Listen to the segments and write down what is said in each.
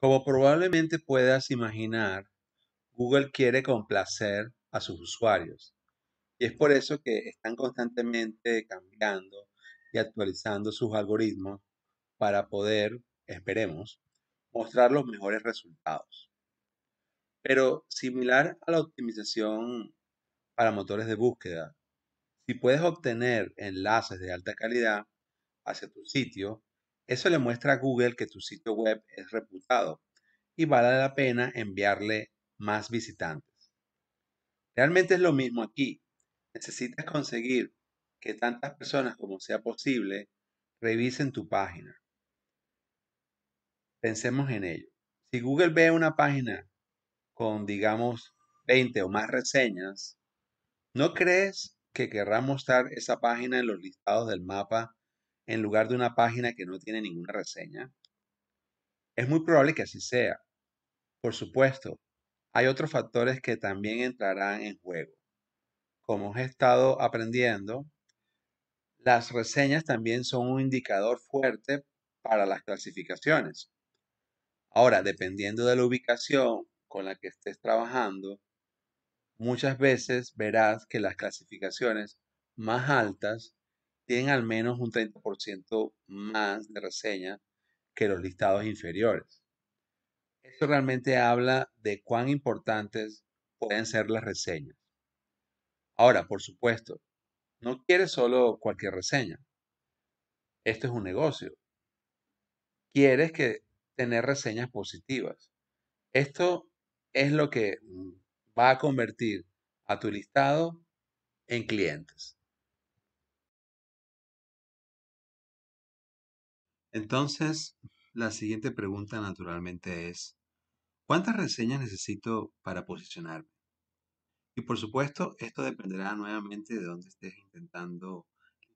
Como probablemente puedas imaginar, Google quiere complacer a sus usuarios. Y es por eso que están constantemente cambiando y actualizando sus algoritmos para poder, esperemos, mostrar los mejores resultados. Pero similar a la optimización para motores de búsqueda, si puedes obtener enlaces de alta calidad hacia tu sitio, eso le muestra a Google que tu sitio web es reputado y vale la pena enviarle más visitantes. Realmente es lo mismo aquí. Necesitas conseguir que tantas personas como sea posible revisen tu página. Pensemos en ello. Si Google ve una página con, digamos, 20 o más reseñas, ¿no crees que querrá mostrar esa página en los listados del mapa en lugar de una página que no tiene ninguna reseña? Es muy probable que así sea. Por supuesto, hay otros factores que también entrarán en juego. Como he estado aprendiendo, las reseñas también son un indicador fuerte para las clasificaciones. Ahora, dependiendo de la ubicación con la que estés trabajando, muchas veces verás que las clasificaciones más altas tienen al menos un 30% más de reseñas que los listados inferiores. Esto realmente habla de cuán importantes pueden ser las reseñas. Ahora, por supuesto, no quieres solo cualquier reseña. Esto es un negocio. Quieres que tener reseñas positivas. Esto es lo que va a convertir a tu listado en clientes. Entonces, la siguiente pregunta naturalmente es, ¿cuántas reseñas necesito para posicionarme? Y por supuesto, esto dependerá nuevamente de dónde estés intentando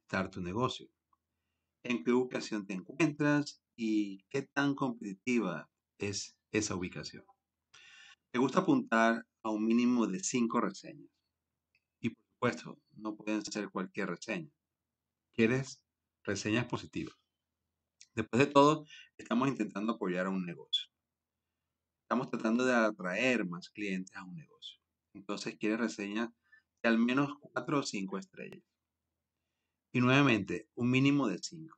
estar tu negocio, en qué ubicación te encuentras y qué tan competitiva es esa ubicación. Me gusta apuntar a un mínimo de cinco reseñas. Y por supuesto, no pueden ser cualquier reseña. Quieres reseñas positivas. Después de todo, estamos intentando apoyar a un negocio. Estamos tratando de atraer más clientes a un negocio. Entonces quiere reseñas de al menos 4 o 5 estrellas. Y nuevamente, un mínimo de 5.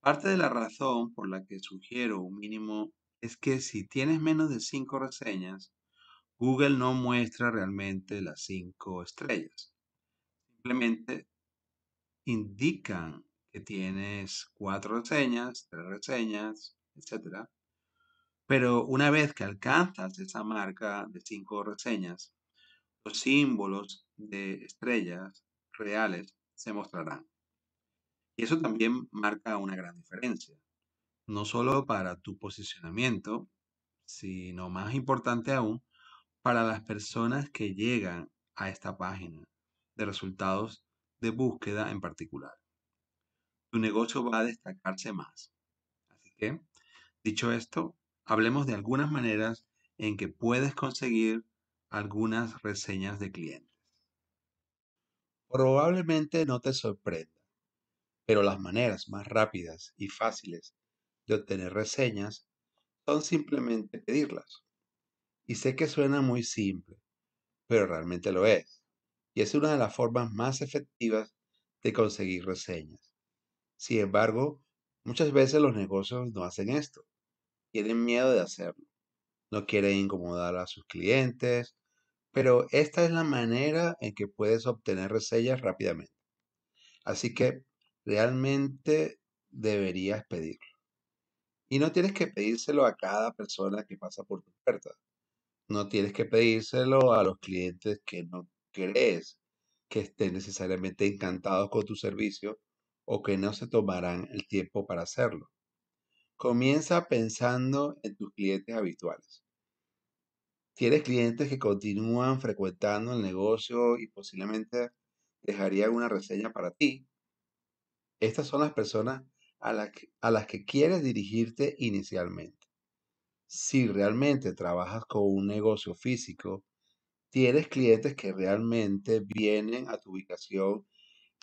Parte de la razón por la que sugiero un mínimo es que si tienes menos de 5 reseñas, Google no muestra realmente las 5 estrellas. Simplemente indican que tienes cuatro reseñas, tres reseñas, etc. Pero una vez que alcanzas esa marca de cinco reseñas, los símbolos de estrellas reales se mostrarán. Y eso también marca una gran diferencia, no solo para tu posicionamiento, sino más importante aún, para las personas que llegan a esta página de resultados de búsqueda en particular tu negocio va a destacarse más. Así que, dicho esto, hablemos de algunas maneras en que puedes conseguir algunas reseñas de clientes. Probablemente no te sorprenda, pero las maneras más rápidas y fáciles de obtener reseñas son simplemente pedirlas. Y sé que suena muy simple, pero realmente lo es. Y es una de las formas más efectivas de conseguir reseñas. Sin embargo, muchas veces los negocios no hacen esto. Tienen miedo de hacerlo. No quieren incomodar a sus clientes, pero esta es la manera en que puedes obtener reseñas rápidamente. Así que realmente deberías pedirlo. Y no tienes que pedírselo a cada persona que pasa por tu puerta. No tienes que pedírselo a los clientes que no crees que estén necesariamente encantados con tu servicio o que no se tomarán el tiempo para hacerlo. Comienza pensando en tus clientes habituales. Tienes clientes que continúan frecuentando el negocio y posiblemente dejarían una reseña para ti. Estas son las personas a, a las que quieres dirigirte inicialmente. Si realmente trabajas con un negocio físico, tienes clientes que realmente vienen a tu ubicación,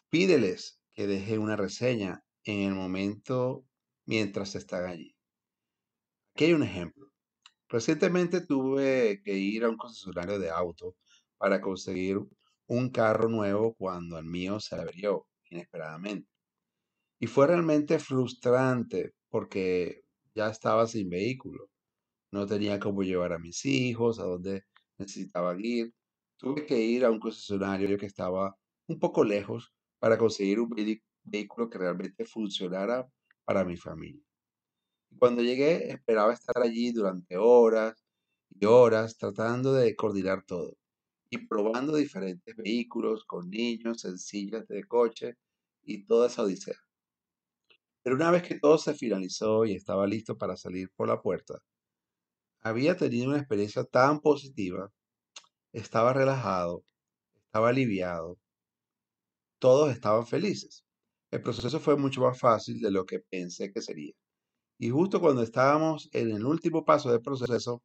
pídeles que dejé una reseña en el momento mientras están allí. Aquí hay un ejemplo. Recientemente tuve que ir a un concesionario de auto para conseguir un carro nuevo cuando el mío se abrió inesperadamente. Y fue realmente frustrante porque ya estaba sin vehículo. No tenía cómo llevar a mis hijos, a donde necesitaba ir. Tuve que ir a un concesionario que estaba un poco lejos para conseguir un vehículo que realmente funcionara para mi familia. Cuando llegué, esperaba estar allí durante horas y horas tratando de coordinar todo y probando diferentes vehículos con niños, sencillas de coche y toda esa odisea. Pero una vez que todo se finalizó y estaba listo para salir por la puerta, había tenido una experiencia tan positiva, estaba relajado, estaba aliviado, todos estaban felices. El proceso fue mucho más fácil de lo que pensé que sería. Y justo cuando estábamos en el último paso del proceso,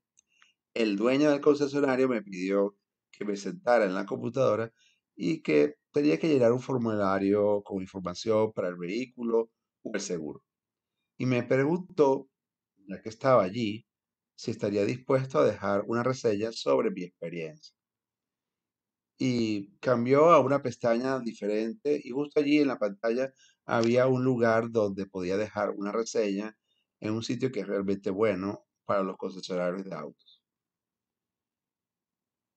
el dueño del concesionario me pidió que me sentara en la computadora y que tenía que llenar un formulario con información para el vehículo o el seguro. Y me preguntó, ya que estaba allí, si estaría dispuesto a dejar una reseña sobre mi experiencia y cambió a una pestaña diferente y justo allí en la pantalla había un lugar donde podía dejar una reseña en un sitio que es realmente bueno para los concesionarios de autos.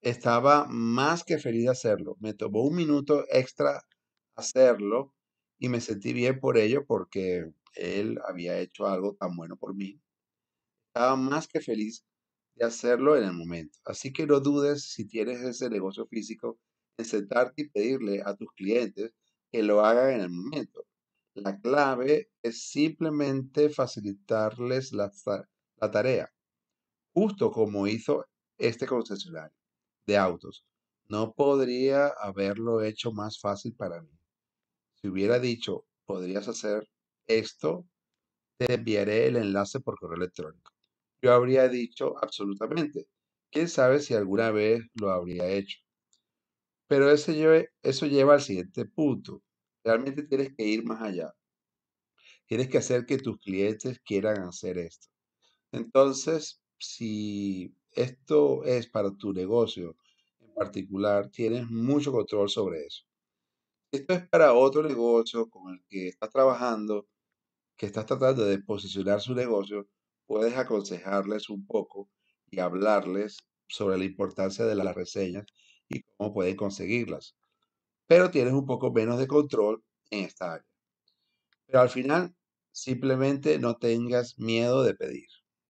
Estaba más que feliz de hacerlo. Me tomó un minuto extra hacerlo y me sentí bien por ello porque él había hecho algo tan bueno por mí. Estaba más que feliz hacerlo en el momento. Así que no dudes si tienes ese negocio físico en sentarte y pedirle a tus clientes que lo hagan en el momento. La clave es simplemente facilitarles la, la tarea, justo como hizo este concesionario de autos. No podría haberlo hecho más fácil para mí. Si hubiera dicho, podrías hacer esto, te enviaré el enlace por correo electrónico yo habría dicho absolutamente. ¿Quién sabe si alguna vez lo habría hecho? Pero eso, eso lleva al siguiente punto. Realmente tienes que ir más allá. Tienes que hacer que tus clientes quieran hacer esto. Entonces, si esto es para tu negocio en particular, tienes mucho control sobre eso. Esto es para otro negocio con el que estás trabajando, que estás tratando de posicionar su negocio, puedes aconsejarles un poco y hablarles sobre la importancia de las reseñas y cómo pueden conseguirlas. Pero tienes un poco menos de control en esta área. Pero al final, simplemente no tengas miedo de pedir.